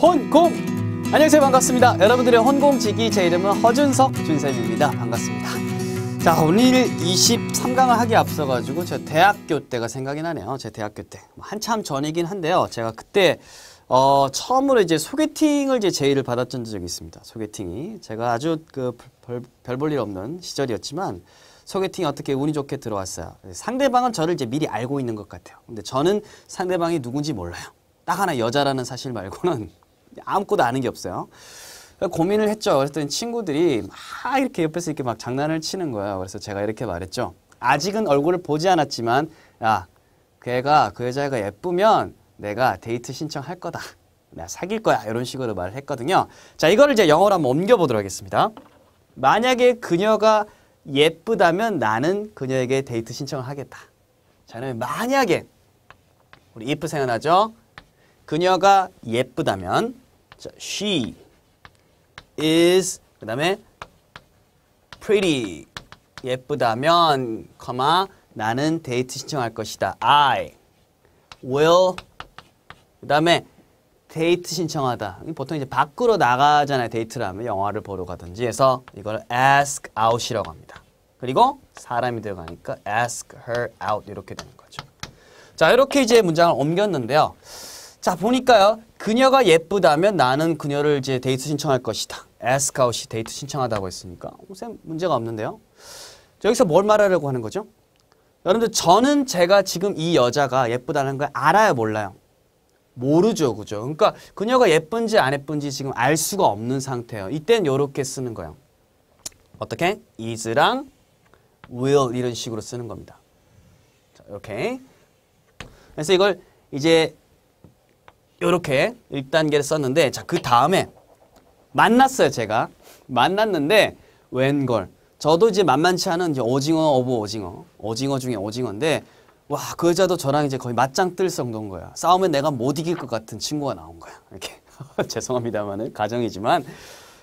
헌공! 안녕하세요. 반갑습니다. 여러분들의 헌공지기 제 이름은 허준석 준쌤입니다. 반갑습니다. 자, 오늘 23강을 하기 앞서가지고 제 대학교 때가 생각이 나네요. 제 대학교 때. 한참 전이긴 한데요. 제가 그때 어, 처음으로 이제 소개팅을 이제 제의를 받았던 적이 있습니다. 소개팅이. 제가 아주 그 별별볼일 없는 시절이었지만 소개팅이 어떻게 운이 좋게 들어왔어요. 상대방은 저를 이제 미리 알고 있는 것 같아요. 근데 저는 상대방이 누군지 몰라요. 딱 하나 여자라는 사실 말고는 아무것도 아는 게 없어요. 고민을 했죠. 그랬더니 친구들이 막 이렇게 옆에서 이렇게 막 장난을 치는 거예요. 그래서 제가 이렇게 말했죠. 아직은 얼굴을 보지 않았지만 야, 그 애가 그 여자애가 예쁘면 내가 데이트 신청할 거다. 내가 사귈 거야. 이런 식으로 말을 했거든요. 자, 이거를 이제 영어로 한번 옮겨보도록 하겠습니다. 만약에 그녀가 예쁘다면 나는 그녀에게 데이트 신청을 하겠다. 자, 그러면 만약에 우리 if 생각나죠? 그녀가 예쁘다면 자, she is 그 다음에 pretty 예쁘다면 comma 나는 데이트 신청할 것이다. I will 그 다음에 데이트 신청하다. 보통 이제 밖으로 나가잖아요. 데이트라면 영화를 보러 가든지 해서 이걸 ask out이라고 합니다. 그리고 사람이 들어가니까 ask her out 이렇게 되는 거죠. 자, 이렇게 이제 문장을 옮겼는데요. 자 보니까요. 그녀가 예쁘다면 나는 그녀를 이제 데이트 신청할 것이다. 에스카웃이 데이트 신청하다고 했으니까 쌤 문제가 없는데요. 여기서 뭘 말하려고 하는 거죠? 여러분들 저는 제가 지금 이 여자가 예쁘다는 걸 알아요 몰라요? 모르죠 그죠? 그러니까 그녀가 예쁜지 안 예쁜지 지금 알 수가 없는 상태예요. 이땐 요렇게 쓰는 거예요. 어떻게? is랑 will 이런 식으로 쓰는 겁니다. 자, 이렇게. 그래서 이걸 이제 이렇게 1단계를 썼는데 자 그 다음에 만났어요 제가 만났는데 웬걸 저도 이제 만만치 않은 이제 오징어 오브 오징어 오징어 중에 오징어인데 와 그 여자도 저랑 이제 거의 맞짱 뜰 정도인 거야 싸우면 내가 못 이길 것 같은 친구가 나온 거야 이렇게 죄송합니다만은 가정이지만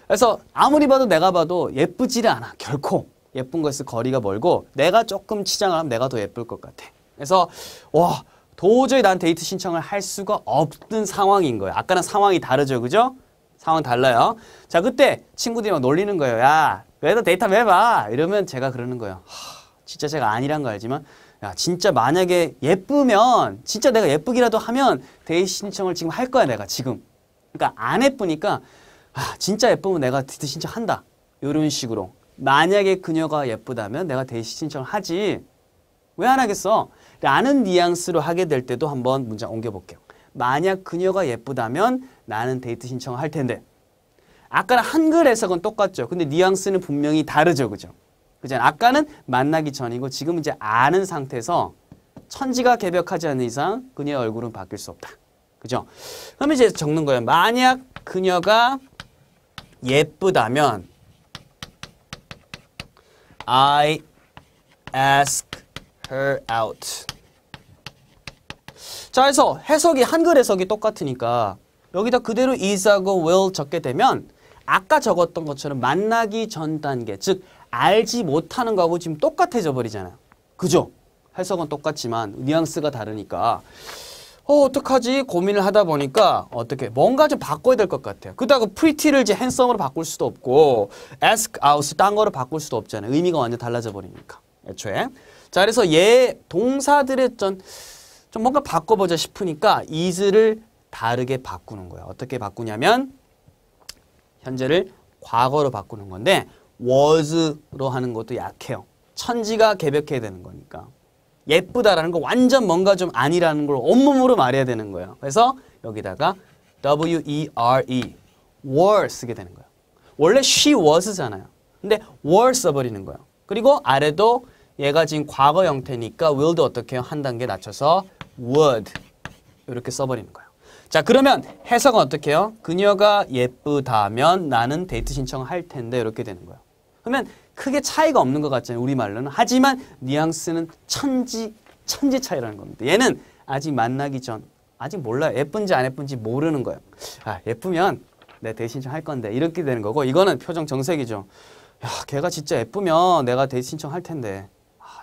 그래서 아무리 봐도 내가 봐도 예쁘지를 않아 결코 예쁜 거에서 거리가 멀고 내가 조금 치장을 하면 내가 더 예쁠 것 같아 그래서 와 도저히 난 데이트 신청을 할 수가 없는 상황인 거예요. 아까랑 상황이 다르죠. 그죠? 상황 달라요. 자, 그때 친구들이 막 놀리는 거예요. 야, 왜 너 데이트 한번 해봐. 이러면 제가 그러는 거예요. 하, 진짜 제가 아니란 거 알지만 야, 진짜 만약에 예쁘면 진짜 내가 예쁘기라도 하면 데이트 신청을 지금 할 거야, 내가 지금. 그러니까 안 예쁘니까 아, 진짜 예쁘면 내가 데이트 신청한다. 이런 식으로. 만약에 그녀가 예쁘다면 내가 데이트 신청을 하지. 왜 안 하겠어? 라는 뉘앙스로 하게 될 때도 한번 문장 옮겨볼게요. 만약 그녀가 예쁘다면 나는 데이트 신청을 할 텐데 아까랑 한글 해석은 똑같죠. 근데 뉘앙스는 분명히 다르죠. 그죠? 그죠? 아까는 만나기 전이고 지금 이제 아는 상태에서 천지가 개벽하지 않는 이상 그녀의 얼굴은 바뀔 수 없다. 그죠? 그럼 이제 적는 거예요. 만약 그녀가 예쁘다면 I ask her out. 자, 그서 해석이 한글 해석이 똑같으니까 여기다 그대로 is하고 will 적게 되면 아까 적었던 것처럼 만나기 전 단계, 즉 알지 못하는 거하고 지금 똑같아져 버리잖아요. 그죠? 해석은 똑같지만 뉘앙스가 다르니까 어, 어떡하지? 고민을 하다 보니까 어떻게 뭔가 좀 바꿔야 될 것 같아요. 그다가 pretty를 이제 handsome으로 바꿀 수도 없고 ask out 딴 거로 바꿀 수도 없잖아요. 의미가 완전 달라져 버리니까. 애초에 자, 그래서 얘 동사들의 전, 좀 뭔가 바꿔보자 싶으니까 is를 다르게 바꾸는 거예요. 어떻게 바꾸냐면 현재를 과거로 바꾸는 건데 was로 하는 것도 약해요. 천지가 개벽해야 되는 거니까. 예쁘다라는 거 완전 뭔가 좀 아니라는 걸 온몸으로 말해야 되는 거예요. 그래서 여기다가 W-E-R-E e, were 쓰게 되는 거예요. 원래 she was잖아요. 근데 were 써버리는 거예요. 그리고 아래도 얘가 지금 과거 형태니까 will도 어떻게 요한 단계 낮춰서 would 이렇게 써버리는 거예요. 자 그러면 해석은 어떻게 해요? 그녀가 예쁘다면 나는 데이트 신청할 을 텐데 이렇게 되는 거예요. 그러면 크게 차이가 없는 것 같잖아요. 우리말로는. 하지만 뉘앙스는 천지 천지 차이라는 겁니다. 얘는 아직 만나기 전 아직 몰라요. 예쁜지 안 예쁜지 모르는 거예요. 아 예쁘면 내 데이트 신청할 건데 이렇게 되는 거고 이거는 표정 정색이죠. 야 걔가 진짜 예쁘면 내가 데이트 신청할 텐데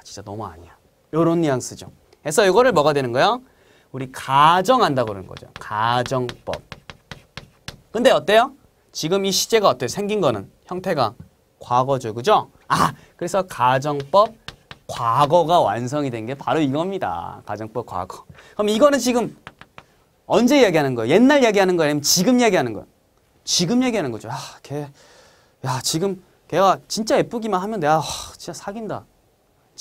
진짜 너무 아니야. 요런 뉘앙스죠. 그래서 이거를 뭐가 되는 거야? 우리 가정한다고 그러는 거죠. 가정법. 근데 어때요? 지금 이 시제가 어때요? 생긴 거는 형태가 과거죠. 그죠? 아, 그래서 가정법 과거가 완성이 된 게 바로 이겁니다. 가정법 과거. 그럼 이거는 지금 언제 이야기하는 거예요? 옛날 이야기하는 거예요? 아니면 지금 이야기하는 거예요? 지금 얘기하는 거죠. 야, 아, 걔, 야, 지금 걔가 진짜 예쁘기만 하면 내가 아, 진짜 사귄다.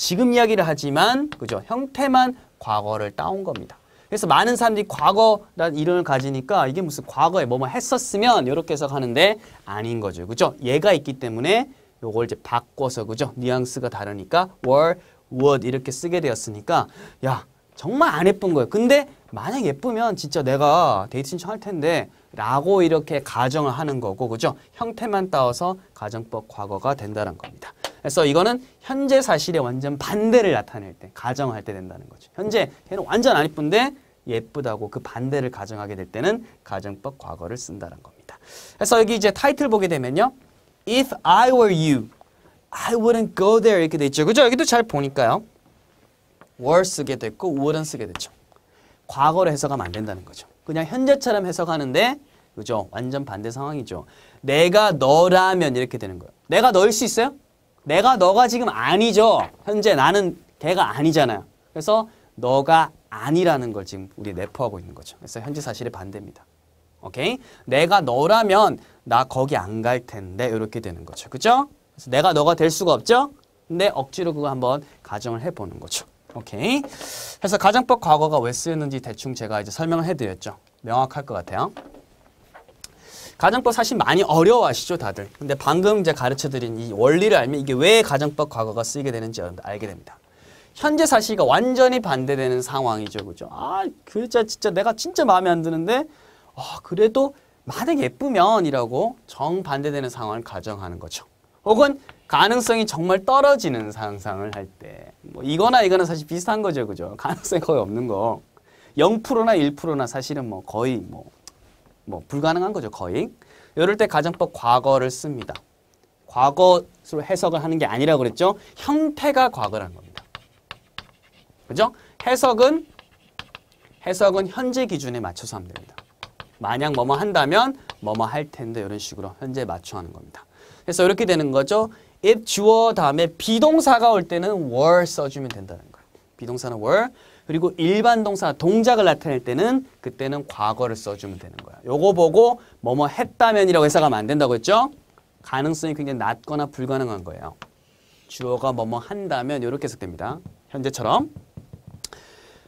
지금 이야기를 하지만 그죠 형태만 과거를 따온 겁니다. 그래서 많은 사람들이 과거라는 이름을 가지니까 이게 무슨 과거에 뭐뭐 했었으면 이렇게 해석하는데 아닌 거죠. 그죠? 얘가 있기 때문에 요걸 이제 바꿔서 그죠? 뉘앙스가 다르니까 were, would 이렇게 쓰게 되었으니까 야 정말 안 예쁜 거예요. 근데 만약 예쁘면 진짜 내가 데이트 신청할 텐데 라고 이렇게 가정을 하는 거고 그죠? 형태만 따와서 가정법 과거가 된다는 겁니다. 그래서 이거는 현재 사실에 완전 반대를 나타낼 때, 가정할 때 된다는 거죠. 현재 걔는 완전 안 이쁜데 예쁘다고 그 반대를 가정하게 될 때는 가정법 과거를 쓴다는 겁니다. 그래서 여기 이제 타이틀 보게 되면요. If I were you, I wouldn't go there 이렇게 돼 있죠. 그죠? 여기도 잘 보니까요. were 쓰게 됐고 w o u l d n 쓰게 됐죠. 과거로 해석하면 안 된다는 거죠. 그냥 현재처럼 해석하는데 그죠? 완전 반대 상황이죠. 내가 너라면 이렇게 되는 거예요. 내가 너일 수 있어요? 내가 너가 지금 아니죠. 현재 나는 걔가 아니잖아요. 그래서 너가 아니라는 걸 지금 우리 내포하고 있는 거죠. 그래서 현재 사실의 반대입니다. 오케이? 내가 너라면 나 거기 안 갈 텐데 이렇게 되는 거죠. 그죠? 그래서 내가 너가 될 수가 없죠? 근데 억지로 그거 한번 가정을 해보는 거죠. 오케이? 그래서 가정법 과거가 왜 쓰였는지 대충 제가 이제 설명을 해드렸죠. 명확할 것 같아요. 가정법 사실 많이 어려워하시죠 다들. 근데 방금 제가 르쳐드린이 원리를 알면 이게 왜 가정법 과거가 쓰이게 되는지 알게 됩니다. 현재 사실과 완전히 반대되는 상황이죠. 그죠? 아, 글자 진짜 내가 진짜 마음에 안 드는데 아, 그래도 만약 예쁘면이라고 정반대되는 상황을 가정하는 거죠. 혹은 가능성이 정말 떨어지는 상상을 할때뭐 이거나 이거는 사실 비슷한 거죠. 그죠? 가능성이 거의 없는 거. 0%나 1%나 사실은 뭐 거의 뭐뭐 불가능한 거죠 거의. 이럴 때 가정법 과거를 씁니다. 과거로 해석을 하는 게 아니라 그랬죠. 형태가 과거라는 겁니다. 그죠? 해석은 해석은 현재 기준에 맞춰서 하면 됩니다. 만약 뭐뭐 한다면 뭐뭐 할 텐데 이런 식으로 현재 맞춰 하는 겁니다. 그래서 이렇게 되는 거죠. if 주어 다음에 비동사가 올 때는 were 써주면 된다는 거예요. 비동사는 were, 그리고 일반 동사 동작을 나타낼 때는 그때는 과거를 써주면 되는 거야. 요거 보고 뭐 뭐 했다면이라고 해석하면 안 된다고 했죠? 가능성이 굉장히 낮거나 불가능한 거예요. 주어가 뭐 뭐 한다면 이렇게 해석됩니다. 현재처럼.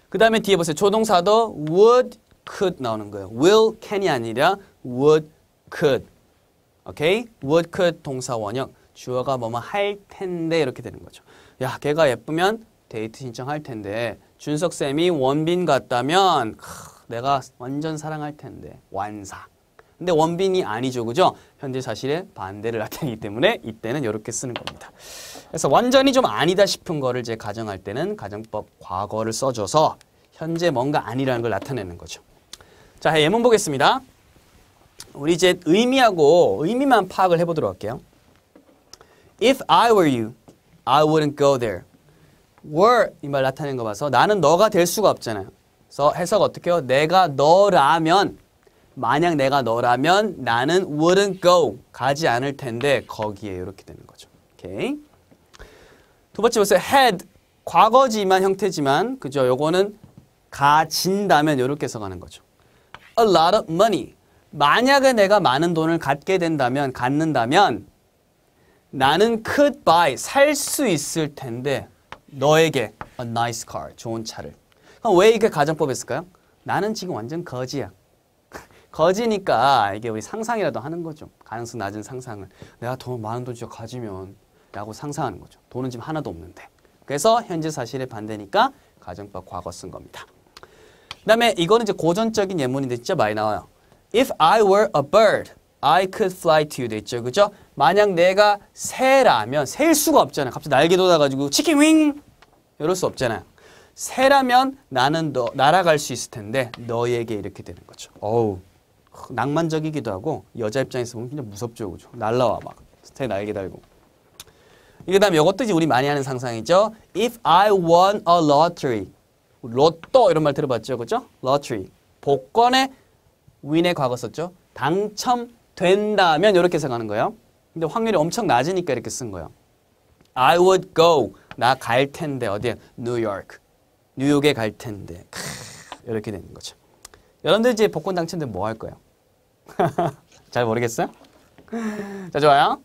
그 다음에 뒤에 보세요. 조동사도 would, could 나오는 거예요. will, can이 아니라 would, could. 오케이? would, could 동사 원형. 주어가 뭐 뭐 할 텐데 이렇게 되는 거죠. 야, 걔가 예쁘면 데이트 신청할 텐데 준석쌤이 원빈 같다면 내가 완전 사랑할 텐데 완사 근데 원빈이 아니죠 그죠? 현재 사실에 반대를 나타내기 때문에 이때는 이렇게 쓰는 겁니다 그래서 완전히 좀 아니다 싶은 거를 제 가정할 때는 가정법 과거를 써줘서 현재 뭔가 아니라는 걸 나타내는 거죠 자 예문 보겠습니다 우리 이제 의미하고 의미만 파악을 해보도록 할게요 If I were you, I wouldn't go there were 이 말 나타낸 거 봐서 나는 너가 될 수가 없잖아요. 그래서 해석 어떻게 해요? 내가 너라면 만약 내가 너라면 나는 wouldn't go 가지 않을 텐데 거기에 이렇게 되는 거죠. 오케이. 두 번째 보세요. had 과거지만 형태지만 그죠? 요거는 가진다면 이렇게 해석하는 거죠. A lot of money. 만약에 내가 많은 돈을 갖게 된다면 갖는다면 나는 could buy 살 수 있을 텐데 너에게 a nice car, 좋은 차를. 그럼 왜 이게 가정법이을까요 나는 지금 완전 거지야. 거지니까 이게 우리 상상이라도 하는 거죠. 가능성 낮은 상상을. 내가 더 많은 돈 진짜 가지면 라고 상상하는 거죠. 돈은 지금 하나도 없는데. 그래서 현재 사실의 반대니까 가정법 과거 쓴 겁니다. 그 다음에 이거는 이제 고전적인 예문인데 진짜 많이 나와요. If I were a bird, I could fly to you 돼 있죠. 그죠? 만약 내가 새라면 셀 수가 없잖아. 요 갑자기 날개 돋아가지고 치킨 윙 이럴 수 없잖아. 요 새라면 나는 너 날아갈 수 있을 텐데 너에게 이렇게 되는 거죠. 어우 낭만적이기도 하고 여자 입장에서 보면 그냥 무섭죠, 그죠? 날라와 막스새 날개 달고. 그다음 이것도 이제 우리 많이 하는 상상이죠. If I won a lottery, 로또 이런 말 들어봤죠, 그죠? Lottery 복권에 win의 과거 썼죠. 당첨된다면 이렇게 생각하는 거예요. 근데 확률이 엄청 낮으니까 이렇게 쓴 거예요. I would go. 나 갈 텐데. 어디에? 뉴욕. 뉴욕에 갈 텐데. 크, 이렇게 되는 거죠. 여러분들 이제 복권 당첨되면 뭐할 거예요? 잘 모르겠어요? 자, 좋아요.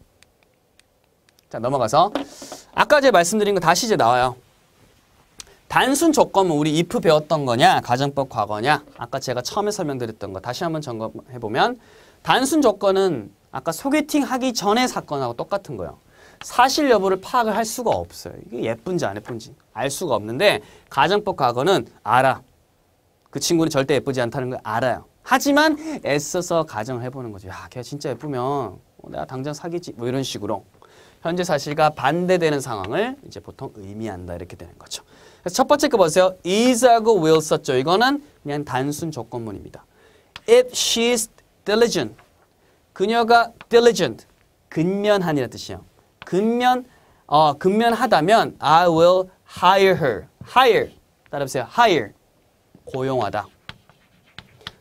자, 넘어가서 아까 제가 말씀드린 거 다시 이제 나와요. 단순 조건은 우리 if 배웠던 거냐, 가정법 과거냐. 아까 제가 처음에 설명드렸던 거 다시 한번 점검해 보면 단순 조건은 아까 소개팅 하기 전에 사건하고 똑같은 거예요. 사실 여부를 파악을 할 수가 없어요. 이게 예쁜지 안 예쁜지 알 수가 없는데 가정법 과거는 알아. 그 친구는 절대 예쁘지 않다는 걸 알아요. 하지만 애써서 가정을 해보는 거죠. 야, 걔 진짜 예쁘면 어, 내가 당장 사귀지 뭐 이런 식으로 현재 사실과 반대되는 상황을 이제 보통 의미한다 이렇게 되는 거죠. 그래서 첫 번째 거 보세요. is하고 will 썼죠. 이거는 그냥 단순 조건문입니다. If she's diligent 그녀가 diligent, 근면한이라는 뜻이에요. 근면, 어, 근면하다면 I will hire her. hire. 따라해보세요. hire. 고용하다.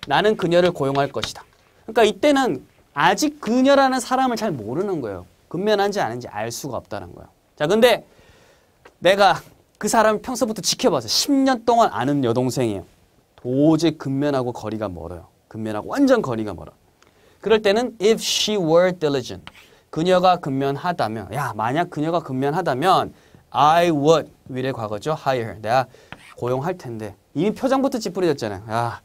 나는 그녀를 고용할 것이다. 그러니까 이때는 아직 그녀라는 사람을 잘 모르는 거예요. 근면한지 아닌지 알 수가 없다는 거예요. 자, 근데 내가 그 사람을 평소부터 지켜봤어요. 10년 동안 아는 여동생이에요. 도저히 근면하고 거리가 멀어요. 근면하고 완전 거리가 멀어. 그럴 때는 if she were diligent. 그녀가 근면하다면 야 만약 그녀가 근면하다면 I would 미래 과거죠 hire 내가 고용할 텐데 이미 표정부터 찌푸려졌잖아요 야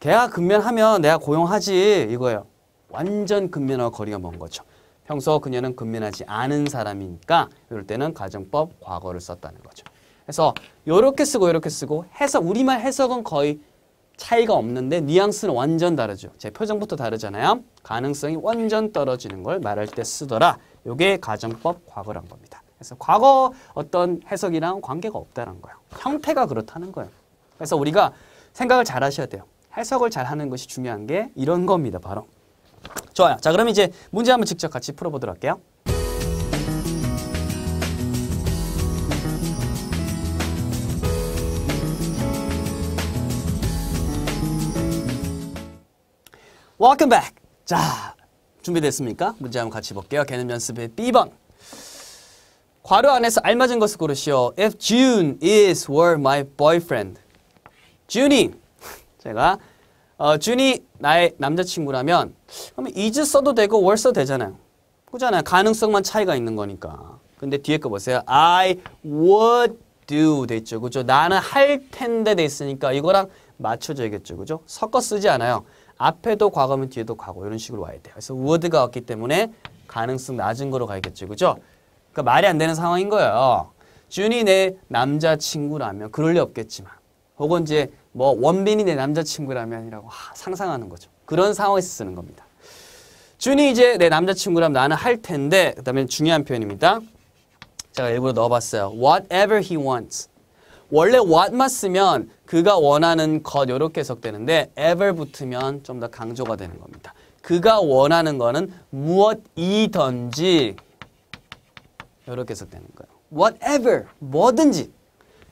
걔가 근면하면 내가 고용하지 이거예요 완전 근면하고 거리가 먼 거죠 평소 그녀는 근면하지 않은 사람이니까 이럴 때는 가정법 과거를 썼다는 거죠 그래서 이렇게 쓰고 이렇게 쓰고 해석 우리말 해석은 거의 차이가 없는데 뉘앙스는 완전 다르죠. 제 표정부터 다르잖아요. 가능성이 완전 떨어지는 걸 말할 때 쓰더라. 이게 가정법 과거란 겁니다. 그래서 과거 어떤 해석이랑 관계가 없다는 거예요. 형태가 그렇다는 거예요. 그래서 우리가 생각을 잘 하셔야 돼요. 해석을 잘 하는 것이 중요한 게 이런 겁니다. 바로. 좋아요. 자, 그럼 이제 문제 한번 직접 같이 풀어보도록 할게요. Welcome back. 자, 준비됐습니까? 문제 한번 같이 볼게요. 개념 연습의 B번. 괄호 안에서 알맞은 것을 고르시오. If June is were my boyfriend. 준이 제가 어, 준이 나의 남자친구라면 그러면 is 써도 되고 were 써도 되잖아요. 그잖아요. 가능성만 차이가 있는 거니까. 근데 뒤에 거 보세요. I would do 돼죠 그죠? 나는 할 텐데 돼으니까 이거랑 맞춰줘야겠죠. 그죠? 섞어 쓰지 않아요. 앞에도 과거면 뒤에도 과거 이런 식으로 와야 돼요. 그래서 w o u l d 가 왔기 때문에 가능성 낮은 거로 가야겠죠. 그죠? 그러니까 말이 안 되는 상황인 거예요. 준이 내 남자친구라면 그럴 리 없겠지만 혹은 이제 뭐 원빈이 내 남자친구라면이라고 상상하는 거죠. 그런 상황에서 쓰는 겁니다. 준이 이제 내 남자친구라면 나는 할 텐데 그 다음에 중요한 표현입니다. 제가 일부러 넣어봤어요. Whatever he wants. 원래 what만 쓰면 그가 원하는 것 이렇게 해석되는데 ever 붙으면 좀 더 강조가 되는 겁니다. 그가 원하는 거는 무엇이든지 이렇게 해석되는 거예요. whatever, 뭐든지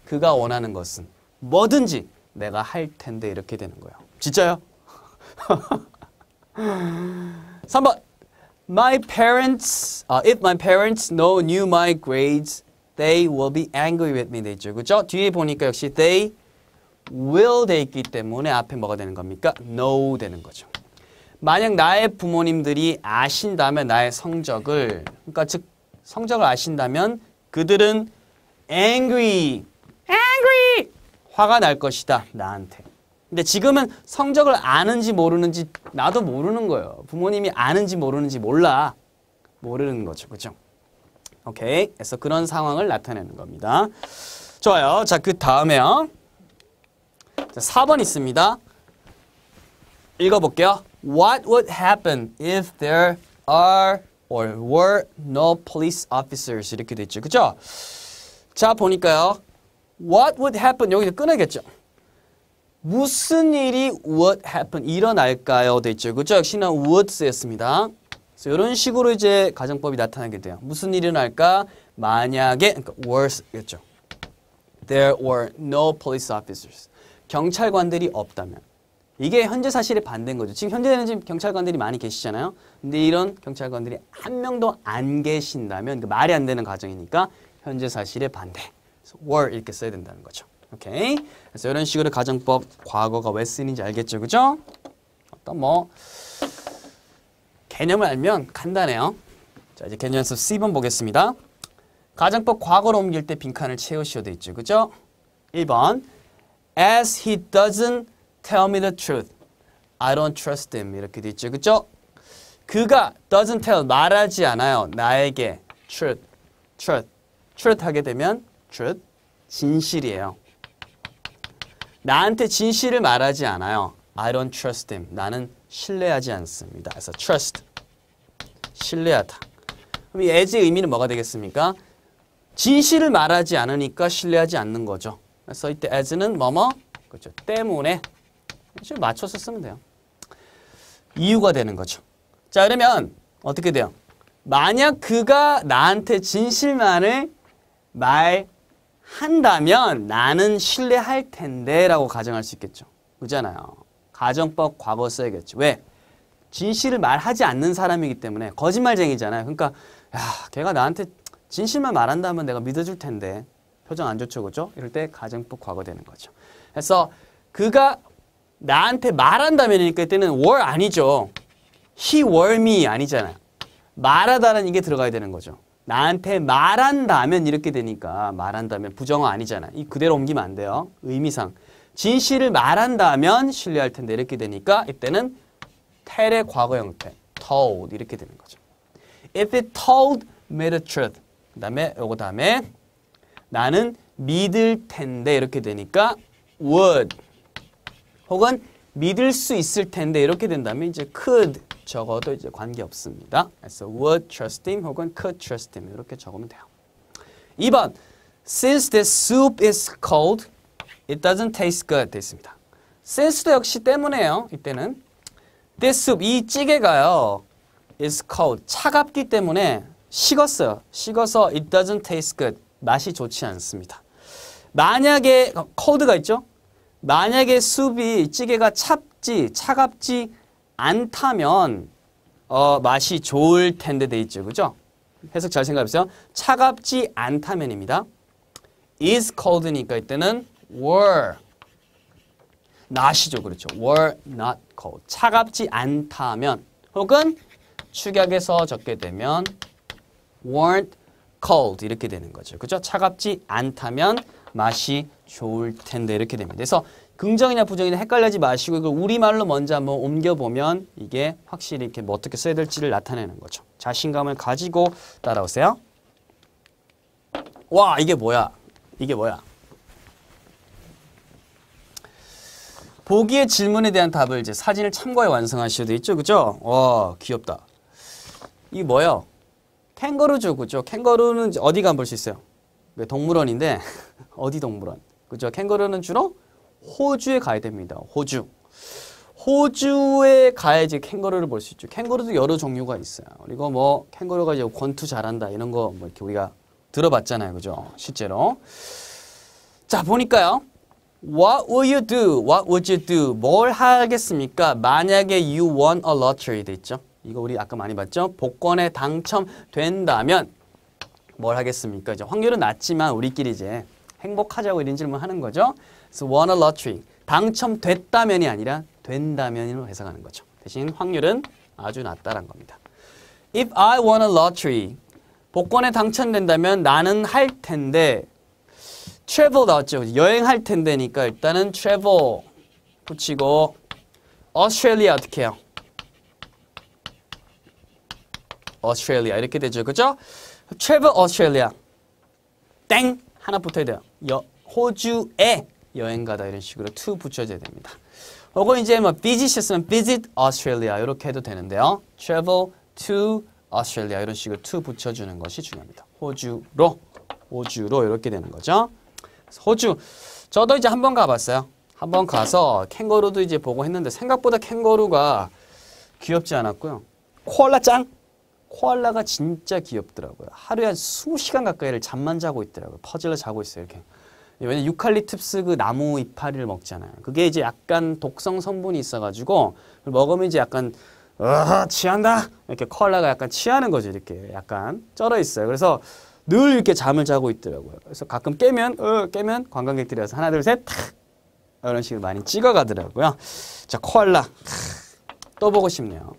그가 원하는 것은 뭐든지 내가 할 텐데 이렇게 되는 거예요. 진짜요? 3번 My parents, uh, if my parents know knew my grades, They will be angry with me 돼 있죠. 그죠? 뒤에 보니까 역시 they will 돼 있기 때문에 앞에 뭐가 되는 겁니까? k n o 되는 거죠. 만약 나의 부모님들이 아신다면 나의 성적을 그러니까 즉 성적을 아신다면 그들은 angry angry 화가 날 것이다 나한테 근데 지금은 성적을 아는지 모르는지 나도 모르는 거예요 부모님이 아는지 모르는지 몰라 모르는 거죠 그죠 오케이. 그래서 그런 상황을 나타내는 겁니다. 좋아요. 자, 그 다음에요. 자, 4번 있습니다. 읽어볼게요. What would happen if there are or were no police officers? 이렇게 돼 있죠. 그죠? 자, 보니까요. What would happen? 여기서 끊어야겠죠. 무슨 일이 would happen? 일어날까요? 돼 있죠. 그죠? 역시나 would 쓰였습니다. 그래서 이런 식으로 이제 가정법이 나타나게 돼요. 무슨 일이 일어날까? 만약에 그러니까 worse겠죠. There were no police officers. 경찰관들이 없다면. 이게 현재 사실에 반대인 거죠. 지금 현재는 지금 경찰관들이 많이 계시잖아요. 근데 이런 경찰관들이 한 명도 안 계신다면 그 말이 안 되는 과정이니까 현재 사실에 반대. 그래서 were 이렇게 써야 된다는 거죠. 오케이. 그래서 이런 식으로 가정법 과거가 왜 쓰이는지 알겠죠, 그죠? 어떤 뭐 개념을 알면 간단해요. 자, 이제 개념 연습 C번 보겠습니다. 가정법 과거로 옮길 때 빈칸을 채우시오 있죠. 그죠? 1번 As he doesn't tell me the truth, I don't trust him. 이렇게 돼 있죠. 그죠? 그가 doesn't tell, 말하지 않아요. 나에게 truth, truth, truth 하게 되면 truth, 진실이에요. 나한테 진실을 말하지 않아요. I don't trust him. 나는 신뢰하지 않습니다. 그래서 trust, 신뢰하다. 그럼 이 as의 의미는 뭐가 되겠습니까? 진실을 말하지 않으니까 신뢰하지 않는 거죠. 그래서 이때 as는 뭐뭐? 그렇죠. 때문에 좀 맞춰서 쓰면 돼요. 이유가 되는 거죠. 자 그러면 어떻게 돼요? 만약 그가 나한테 진실만을 말한다면 나는 신뢰할 텐데 라고 가정할 수 있겠죠. 그잖아요. 가정법 과거 써야겠죠. 왜? 진실을 말하지 않는 사람이기 때문에 거짓말쟁이잖아요. 그러니까 야, 걔가 나한테 진실만 말한다면 내가 믿어줄 텐데 표정 안 좋죠, 그죠? 이럴 때 가정법 과거 되는 거죠. 그래서 그가 나한테 말한다면이니까 이때는 were 아니죠. he were me 아니잖아요. 말하다는 이게 들어가야 되는 거죠. 나한테 말한다면 이렇게 되니까 말한다면 부정어 아니잖아. 이 그대로 옮기면 안 돼요. 의미상. 진실을 말한다면 신뢰할 텐데 이렇게 되니까 이때는 tell의 과거 형태 told 이렇게 되는 거죠. If it told me the truth 그 다음에 요거 다음에 나는 믿을 텐데 이렇게 되니까 would 혹은 믿을 수 있을 텐데 이렇게 된다면 이제 could 적어도 이제 관계없습니다. 그래서 would trust him 혹은 could trust him 이렇게 적으면 돼요. 2번 Since the soup is cold It doesn't taste good 돼 있습니다. 센스도 역시 때문에요. 이때는 This soup, 이 찌개가요. is cold, 차갑기 때문에 식었어요. 식어서 it doesn't taste good, 맛이 좋지 않습니다. 만약에 어, c o 가 있죠? 만약에 s o 찌개가 찹지, 차갑지 않다면 어, 맛이 좋을 텐데 돼 있죠. 그죠? 해석 잘 생각해 보세요. 차갑지 않다면입니다. is cold니까 이때는 were not이죠. 그렇죠. were not cold. 차갑지 않다면 혹은 축약에서 적게 되면 weren't cold 이렇게 되는 거죠. 그죠? 차갑지 않다면 맛이 좋을 텐데 이렇게 됩니다. 그래서 긍정이나 부정이나 헷갈리지 마시고 이걸 우리말로 먼저 한번 옮겨보면 이게 확실히 이렇게 뭐 어떻게 써야 될지를 나타내는 거죠. 자신감을 가지고 따라오세요. 와 이게 뭐야? 이게 뭐야? 보기의 질문에 대한 답을 이제 사진을 참고해 완성하셔야 되겠죠. 그죠? 와, 귀엽다. 이 뭐예요? 캥거루죠. 그죠? 캥거루는 어디 가볼 수 있어요? 네, 동물원인데 어디 동물원? 그죠? 캥거루는 주로 호주에 가야 됩니다. 호주. 호주에 가야지 캥거루를 볼 수 있죠. 캥거루도 여러 종류가 있어요. 그리고 뭐 캥거루가 이제 권투 잘한다 이런 거뭐 이렇게 우리가 들어봤잖아요. 그죠? 실제로. 자, 보니까요. What would you do? What would you do? 뭘 하겠습니까? 만약에 you won a lottery 돼죠 이거 우리 아까 많이 봤죠? 복권에 당첨된다면 뭘 하겠습니까? 이제 확률은 낮지만 우리끼리 이제 행복하자고 이런 질문하는 거죠. So won a lottery. 당첨됐다면이 아니라 된다면으로 해석하는 거죠. 대신 확률은 아주 낮다란 겁니다. If I won a lottery. 복권에 당첨된다면 나는 할 텐데 travel 나왔죠. 여행할 텐데니까 일단은 travel 붙이고 Australia 어떻게 해요? Australia 이렇게 되죠. 그죠? travel Australia 땡 하나 붙어야 돼요. 여, 호주에 여행 가다 이런 식으로 to 붙여줘야 됩니다. 혹거 이제 뭐 visit 쓰면 visit Australia 이렇게 해도 되는데요. travel to Australia 이런 식으로 to 붙여주는 것이 중요합니다. 호주로 호주로 이렇게 되는 거죠. 호주. 저도 이제 한 번 가봤어요. 한 번 가서 캥거루도 이제 보고 했는데 생각보다 캥거루가 귀엽지 않았고요. 코알라 짱! 코알라가 진짜 귀엽더라고요. 하루에 한 20시간 가까이를 잠만 자고 있더라고요. 퍼즐러 자고 있어요, 이렇게. 왜냐면 유칼립투스 그 나무 이파리를 먹잖아요. 그게 이제 약간 독성 성분이 있어가지고 먹으면 이제 약간 어, 취한다 이렇게 코알라가 약간 취하는 거죠 이렇게 약간 쩔어 있어요. 그래서 늘 이렇게 잠을 자고 있더라고요. 그래서 가끔 깨면 어, 깨면 관광객들이 와서 하나 둘셋 탁! 이런 식으로 많이 찍어가더라고요. 자 코알라 또 보고 싶네요.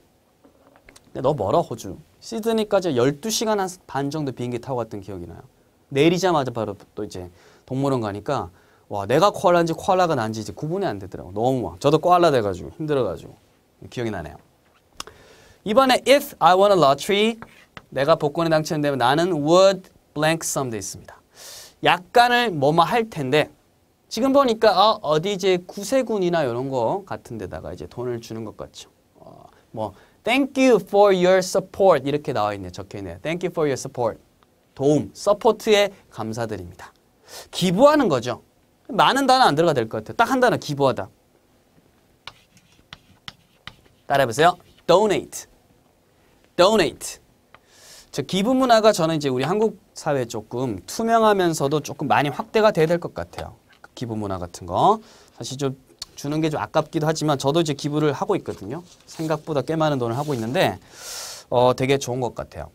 근데 너 멀어 호주. 시드니까지 12시간 한 반 정도 비행기 타고 갔던 기억이 나요. 내리자마자 바로 또 이제 동물원 가니까 와 내가 코알라인지 코알라가 난지 이제 구분이 안 되더라고. 너무 막. 저도 코알라 돼가지고 힘들어가지고 기억이 나네요. 이번에 if I won a lottery 내가 복권에 당첨되면 나는 would blank sum 돼 있습니다. 약간을 뭐뭐 할 텐데 지금 보니까 어, 디 이제 구세군이나 이런 거 같은 데다가 이제 돈을 주는 것 같죠. 어, 뭐 Thank you for your support 이렇게 나와 있네요. 적혀 있네요. Thank you for your support. 도움, 서포트에 감사드립니다. 기부하는 거죠. 많은 단어 안 들어가 될것 같아요. 딱 한 단어 기부하다. 따라해보세요. Donate. Donate. 즉 기부 문화가 저는 이제 우리 한국 사회 조금 투명하면서도 조금 많이 확대가 돼야 될 것 같아요. 그 기부 문화 같은 거 사실 좀 주는 게 좀 아깝기도 하지만 저도 이제 기부를 하고 있거든요. 생각보다 꽤 많은 돈을 하고 있는데 어 되게 좋은 것 같아요.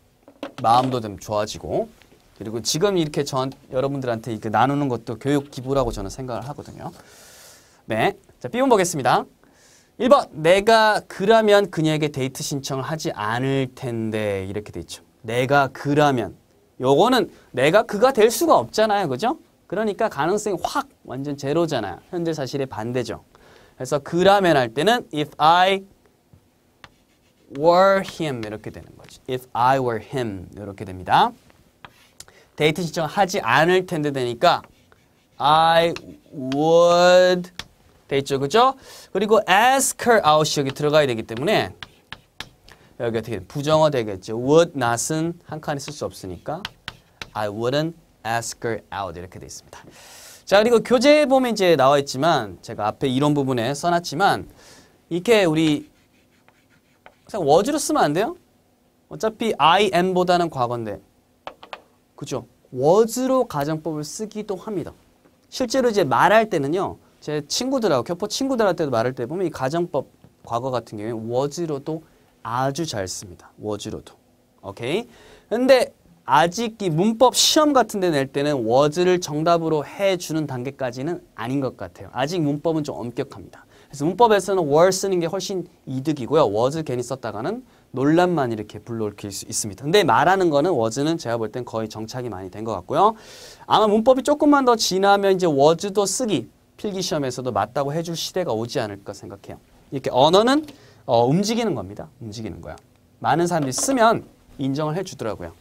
마음도 좀 좋아지고 그리고 지금 이렇게 전 여러분들한테 이렇게 나누는 것도 교육 기부라고 저는 생각을 하거든요. 네, 자 B문 보겠습니다. 1번 내가 그러면 그녀에게 데이트 신청을 하지 않을 텐데 이렇게 돼 있죠. 내가 그라면 요거는 내가 그가 될 수가 없잖아요. 그죠? 그러니까 가능성이 확 완전 제로잖아요. 현재 사실의 반대죠. 그래서 그라면 할 때는 if I were him 이렇게 되는 거죠. if I were him 이렇게 됩니다. 데이트 신청하지 않을 텐데 되니까 I would 돼 있죠. 그죠? 그리고 ask her out 여기 들어가야 되기 때문에 여기 어떻게 부정어 되겠죠. would not은 한 칸에 쓸 수 없으니까 I wouldn't ask her out 이렇게 돼 있습니다. 자 그리고 교재에 보면 이제 나와 있지만 제가 앞에 이런 부분에 써놨지만 이렇게 우리 그냥 워즈로 쓰면 안 돼요? 어차피 I am보다는 과거인데 그죠? 워즈로 가정법을 쓰기도 합니다. 실제로 이제 말할 때는요. 제 친구들하고 교포 친구들한테도 말할 때 보면 이 가정법 과거 같은 경우에 워즈로도 아주 잘 씁니다. 워즈로도. 오케이? 근데 아직 이 문법 시험 같은 데 낼 때는 워즈를 정답으로 해주는 단계까지는 아닌 것 같아요. 아직 문법은 좀 엄격합니다. 그래서 문법에서는 월 쓰는 게 훨씬 이득이고요. 워즈 괜히 썼다가는 논란만 이렇게 불러올킬수 있습니다. 근데 말하는 거는 워즈는 제가 볼 땐 거의 정착이 많이 된 것 같고요. 아마 문법이 조금만 더 지나면 이제 워즈도 쓰기 필기시험에서도 맞다고 해줄 시대가 오지 않을까 생각해요. 이렇게 언어는 어, 움직이는 겁니다. 움직이는 거야. 많은 사람들이 쓰면 인정을 해주더라고요.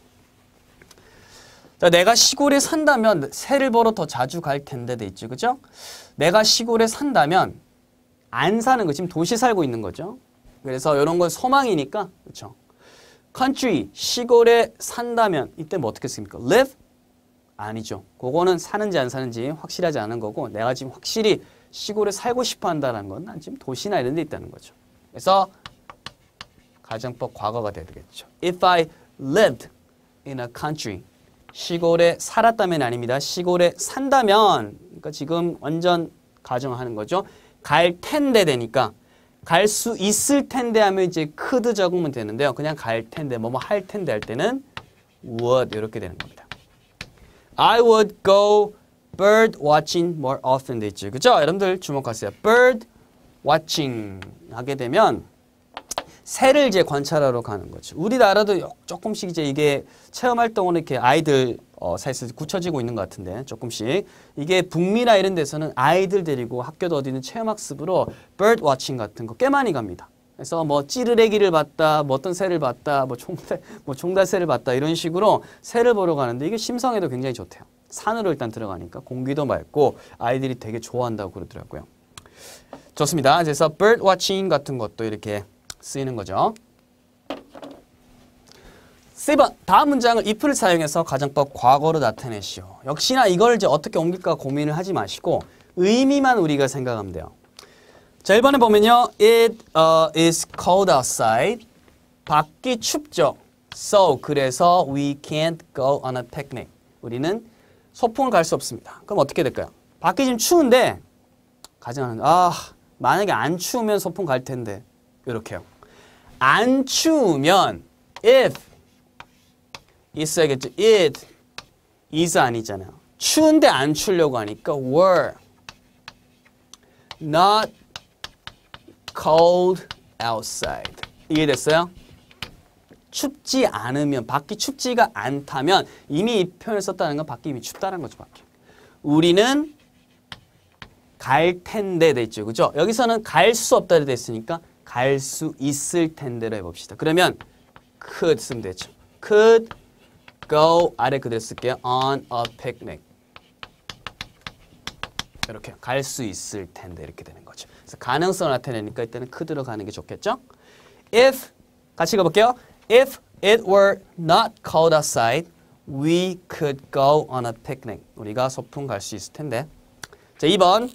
내가 시골에 산다면 새를 보러 더 자주 갈 텐데 돼 있죠. 그죠? 내가 시골에 산다면 안 사는 거 지금 도시 살고 있는 거죠. 그래서 이런 건 소망이니까 그죠 country 시골에 산다면 이때 뭐 어떻게 씁니까? live 아니죠. 그거는 사는지 안 사는지 확실하지 않은 거고 내가 지금 확실히 시골에 살고 싶어 한다는 건 난 지금 도시나 이런 데 있다는 거죠. 그래서 가정법 과거가 되겠죠. If I lived in a country 시골에 살았다면 아닙니다. 시골에 산다면 그러니까 지금 완전 가정하는 거죠. 갈 텐데 되니까 갈 수 있을 텐데 하면 이제 크드 적으면 되는데요. 그냥 갈 텐데 뭐뭐 뭐 할 텐데 할 때는 would 이렇게 되는 겁니다. I would go bird watching more often 되죠. 그죠? 여러분들 주목하세요. bird watching 하게 되면 새를 이제 관찰하러 가는 거죠. 우리나라도 조금씩 이제 이게 체험 활동으 이렇게 아이들 어, 사이에서 굳혀지고 있는 것 같은데 조금씩 이게 북미나 이런 데서는 아이들 데리고 학교도 어디는 체험 학습으로 bird watching 같은 거 꽤 많이 갑니다. 그래서 뭐 찌르레기를 봤다, 뭐 어떤 새를 봤다, 뭐 총달 뭐 총달새를 봤다 이런 식으로 새를 보러 가는데 이게 심성에도 굉장히 좋대요. 산으로 일단 들어가니까 공기도 맑고 아이들이 되게 좋아한다고 그러더라고요. 좋습니다. 그래서 bird watching 같은 것도 이렇게 쓰이는 거죠. C번 다음 문장을 if를 사용해서 가정법 과거로 나타내시오. 역시나 이걸 이제 어떻게 옮길까 고민을 하지 마시고 의미만 우리가 생각하면 돼요. 자, 1번에 보면요. It uh, is cold outside. 밖이 춥죠. So, 그래서 we can't go on a picnic. 우리는 소풍을 갈 수 없습니다. 그럼 어떻게 될까요? 밖이 지금 추운데 가정하는 아, 만약에 안 추우면 소풍 갈 텐데 이렇게요. 안 추우면 if 있어야겠죠. it is 아니잖아요. 추운데 안 추려고 하니까 were not cold outside 이해됐어요? 춥지 않으면 밖이 춥지가 않다면 이미 이 표현을 썼다는 건 밖이 이미 춥다는 거죠. 밖에. 우리는 갈 텐데 됐죠 그죠? 여기서는 갈 수 없다 됐으니까갈 수 있을 텐데로 해봅시다. 그러면 could 쓰면 되죠. could go 아래 그대로 쓸게요. on a picnic. 이렇게 갈 수 있을 텐데 이렇게 되는 거죠. 그래서 가능성을 나타내니까 이때는 could로 가는 게 좋겠죠? if 같이 가볼게요. if it were not cold outside we could go on a picnic. 우리가 소풍 갈 수 있을 텐데. 자, 2번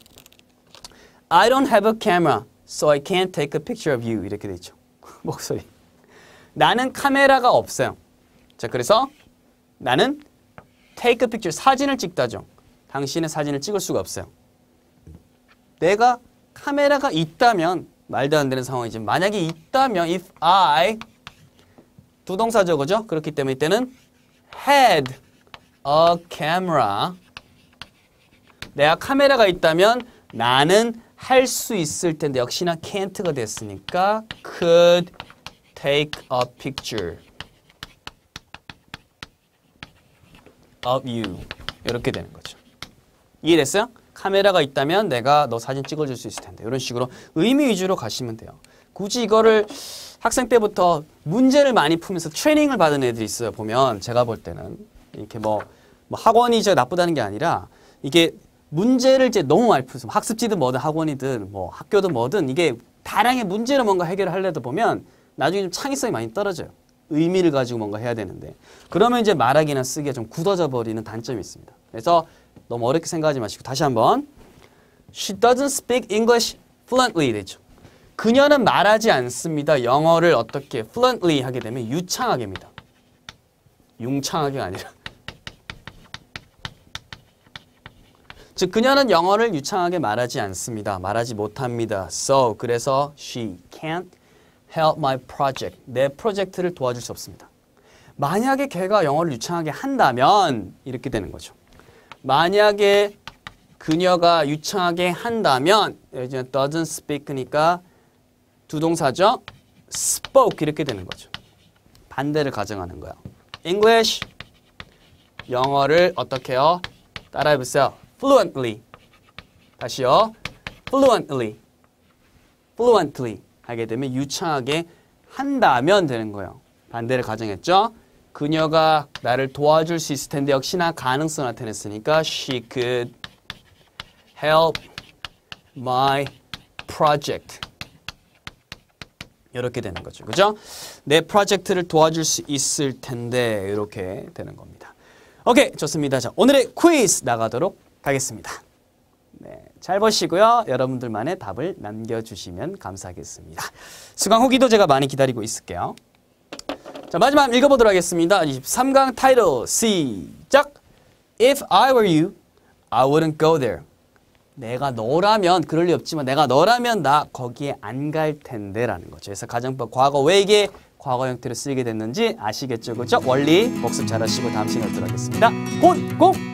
I don't have a camera, so I can't take a picture of you. 이렇게 돼죠 목소리. 나는 카메라가 없어요. 자, 그래서 나는 take a picture, 사진을 찍다죠. 당신의 사진을 찍을 수가 없어요. 내가 카메라가 있다면 말도 안 되는 상황이지. 만약에 있다면 if I 두 동사 적어죠. 그렇기 때문에 이때는 had a camera 내가 카메라가 있다면 나는 할수 있을 텐데 역시나 can't가 됐으니까 could take a picture of you 이렇게 되는 거죠. 이해됐어요? 카메라가 있다면 내가 너 사진 찍어줄 수 있을 텐데 이런 식으로 의미 위주로 가시면 돼요. 굳이 이거를 학생 때부터 문제를 많이 풀면서 트레이닝을 받은 애들이 있어요. 보면 제가 볼 때는 이렇게 뭐, 뭐 학원이 저 나쁘다는 게 아니라 이게 문제를 이제 너무 많이 풀어서 뭐 학습지든 뭐든 학원이든 뭐 학교든 뭐든 이게 다량의 문제를 뭔가 해결을 하려다 보면 나중에 좀 창의성이 많이 떨어져요. 의미를 가지고 뭔가 해야 되는데 그러면 이제 말하기나 쓰기가 좀 굳어져 버리는 단점이 있습니다. 그래서 너무 어렵게 생각하지 마시고 다시 한번 She doesn't speak English fluently 되죠. 그녀는 말하지 않습니다. 영어를 어떻게 fluently 하게 되면 유창하게입니다. 융창하게가 아니라 즉 그녀는 영어를 유창하게 말하지 않습니다. 말하지 못합니다. So 그래서 she can't help my project. 내 프로젝트를 도와줄 수 없습니다. 만약에 걔가 영어를 유창하게 한다면 이렇게 되는 거죠. 만약에 그녀가 유창하게 한다면 이제 doesn't speak니까 두 동사죠. spoke 이렇게 되는 거죠. 반대를 가정하는 거예요. English 영어를 어떻게 요 따라해보세요. fluently. 다시요. fluently. fluently 하게 되면 유창하게 한다면 되는 거예요. 반대를 가정했죠. 그녀가 나를 도와줄 수 있을 텐데 역시나 가능성 나타냈으니까 she could help my project. 이렇게 되는 거죠. 그죠? 내 프로젝트를 도와줄 수 있을 텐데 이렇게 되는 겁니다. 오케이, 좋습니다. 자, 오늘의 퀴즈 나가도록 가겠습니다. 네, 잘 보시고요. 여러분들만의 답을 남겨주시면 감사하겠습니다. 수강 후기도 제가 많이 기다리고 있을게요. 자, 마지막 읽어보도록 하겠습니다. 23강 타이틀 시작! If I were you, I wouldn't go there. 내가 너라면 그럴 리 없지만 내가 너라면 나 거기에 안 갈 텐데라는 거죠. 그래서 가정법 과거 왜 이게 과거 형태로 쓰이게 됐는지 아시겠죠? 그죠? 원리 복습 잘하시고 다음 시간에 들어가겠습니다. 곤! 공!